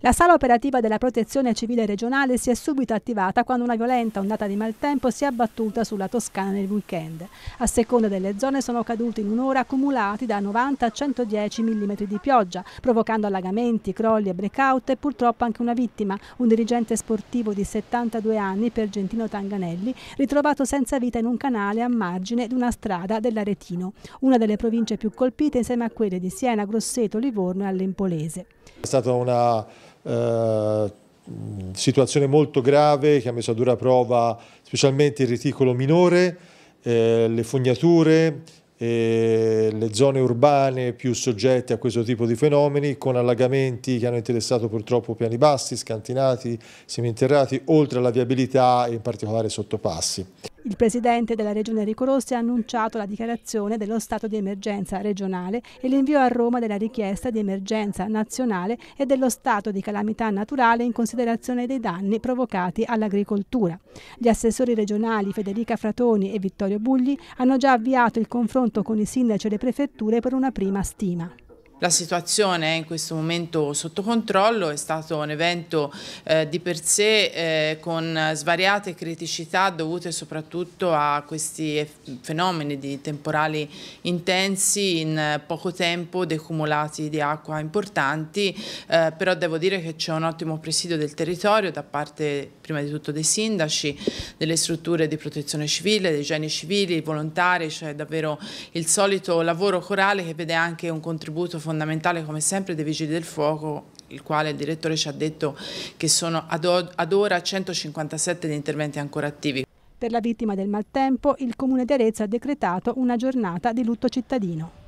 La sala operativa della Protezione Civile regionale si è subito attivata quando una violenta ondata di maltempo si è abbattuta sulla Toscana nel weekend. A seconda delle zone sono caduti in un'ora accumulati da 90 a 110 mm di pioggia, provocando allagamenti, crolli e breakout e purtroppo anche una vittima, un dirigente sportivo di 72 anni, Pergentino Tanganelli, ritrovato senza vita in un canale a margine di una strada dell'Aretino, una delle province più colpite insieme a quelle di Siena, Grosseto, Livorno e Allempolese. È stata una eh, situazione molto grave che ha messo a dura prova specialmente il reticolo minore, eh, le fognature, eh, le zone urbane più soggette a questo tipo di fenomeni con allagamenti che hanno interessato purtroppo piani bassi, scantinati, seminterrati, oltre alla viabilità e in particolare sottopassi. Il presidente della regione Enrico Rossi ha annunciato la dichiarazione dello stato di emergenza regionale e l'invio a Roma della richiesta di emergenza nazionale e dello stato di calamità naturale in considerazione dei danni provocati all'agricoltura. Gli assessori regionali Federica Fratoni e Vittorio Bugli hanno già avviato il confronto con i sindaci e le prefetture per una prima stima. La situazione è in questo momento sotto controllo, è stato un evento eh, di per sé eh, con svariate criticità dovute soprattutto a questi fenomeni di temporali intensi in eh, poco tempo, decumulati di acqua importanti, eh, però devo dire che c'è un ottimo presidio del territorio da parte prima di tutto dei sindaci, delle strutture di protezione civile, dei geni civili, volontari, cioè davvero il solito lavoro corale che vede anche un contributo fondamentale fondamentale come sempre dei Vigili del Fuoco il quale il direttore ci ha detto che sono ad ora 157 gli interventi ancora attivi. Per la vittima del maltempo il Comune di Arezzo ha decretato una giornata di lutto cittadino.